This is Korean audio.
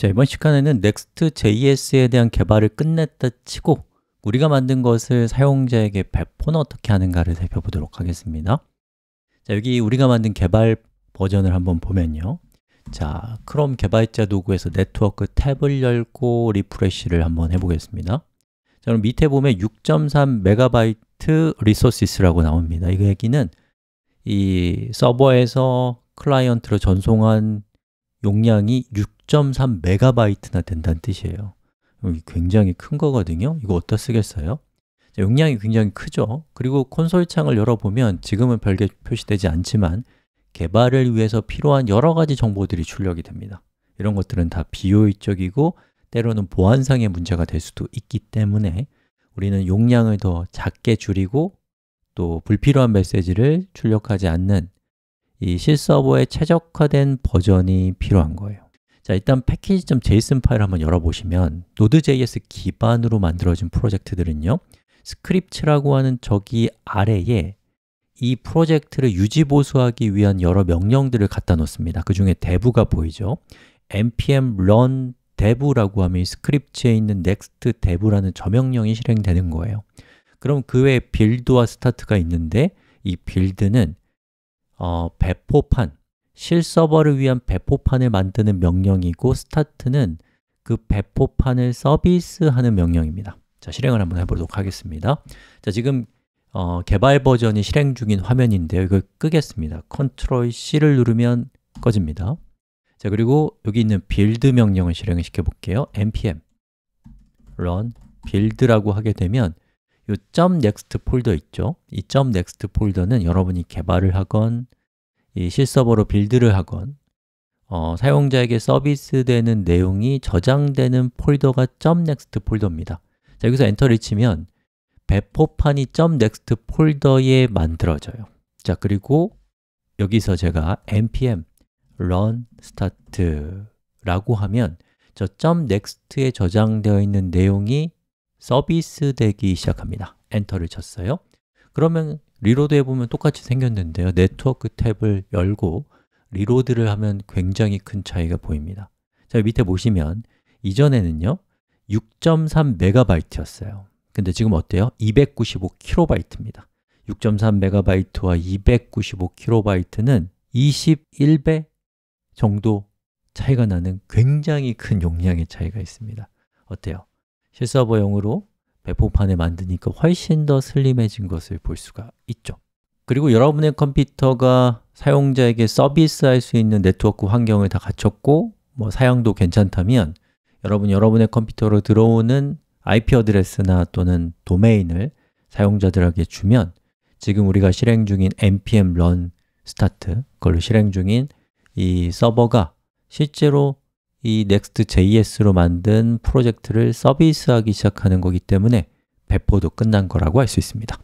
자, 이번 시간에는 Next.js에 대한 개발을 끝냈다 치고 우리가 만든 것을 사용자에게 배포는 어떻게 하는가를 살펴보도록 하겠습니다 자, 여기 우리가 만든 개발 버전을 한번 보면요 자, 크롬 개발자 도구에서 네트워크 탭을 열고 리프레쉬를 한번 해보겠습니다 자, 그럼 밑에 보면 6.3 메가바이트 리소시스라고 나옵니다 이 얘기는 이 서버에서 클라이언트로 전송한 용량이 6.3메가바이트나 된다는 뜻이에요 굉장히 큰 거거든요 이거 어디다 쓰겠어요? 용량이 굉장히 크죠 그리고 콘솔 창을 열어보면 지금은 별개 표시되지 않지만 개발을 위해서 필요한 여러 가지 정보들이 출력이 됩니다 이런 것들은 다 비효율적이고 때로는 보안상의 문제가 될 수도 있기 때문에 우리는 용량을 더 작게 줄이고 또 불필요한 메시지를 출력하지 않는 이 실서버에 최적화된 버전이 필요한 거예요 자, 일단 패키지.json 파일 한번 열어보시면 Node.js 기반으로 만들어진 프로젝트들은요 스크립츠라고 하는 저기 아래에 이 프로젝트를 유지보수하기 위한 여러 명령들을 갖다 놓습니다 그 중에 대부가 보이죠 npm run dev라고 하면 이 스크립트에 있는 next dev라는 저명령이 실행되는 거예요 그럼 그 외에 build와 start가 있는데 이 build는 어, 배포판, 실서버를 위한 배포판을 만드는 명령이고 스타트는그 배포판을 서비스하는 명령입니다. 자, 실행을 한번 해보도록 하겠습니다. 자, 지금 어, 개발 버전이 실행 중인 화면인데요. 이걸 끄겠습니다. Ctrl C를 누르면 꺼집니다. 자, 그리고 여기 있는 빌드 명령을 실행시켜 볼게요. npm run build라고 하게 되면 이 .next 폴더 있죠? 이 .next 폴더는 여러분이 개발을 하건 이 실서버로 빌드를 하건 어, 사용자에게 서비스되는 내용이 저장되는 폴더가 .next 폴더입니다 자, 여기서 엔터를 치면 배포판이 .next 폴더에 만들어져요 자, 그리고 여기서 제가 npm run start 라고 하면 저 .next에 저장되어 있는 내용이 서비스 되기 시작합니다 엔터를 쳤어요 그러면 리로드 해보면 똑같이 생겼는데요 네트워크 탭을 열고 리로드를 하면 굉장히 큰 차이가 보입니다 자 밑에 보시면 이전에는요 6.3MB였어요 근데 지금 어때요? 295KB입니다 6.3MB와 295KB는 21배 정도 차이가 나는 굉장히 큰 용량의 차이가 있습니다 어때요? 실서버용으로 배포판을 만드니까 훨씬 더 슬림해진 것을 볼 수가 있죠 그리고 여러분의 컴퓨터가 사용자에게 서비스할 수 있는 네트워크 환경을 다 갖췄고 뭐 사양도 괜찮다면 여러분 여러분의 컴퓨터로 들어오는 IP 어드레스나 또는 도메인을 사용자들에게 주면 지금 우리가 실행 중인 npm run start 걸로 실행 중인 이 서버가 실제로 이 Next.js로 만든 프로젝트를 서비스하기 시작하는 거기 때문에 배포도 끝난 거라고 할 수 있습니다.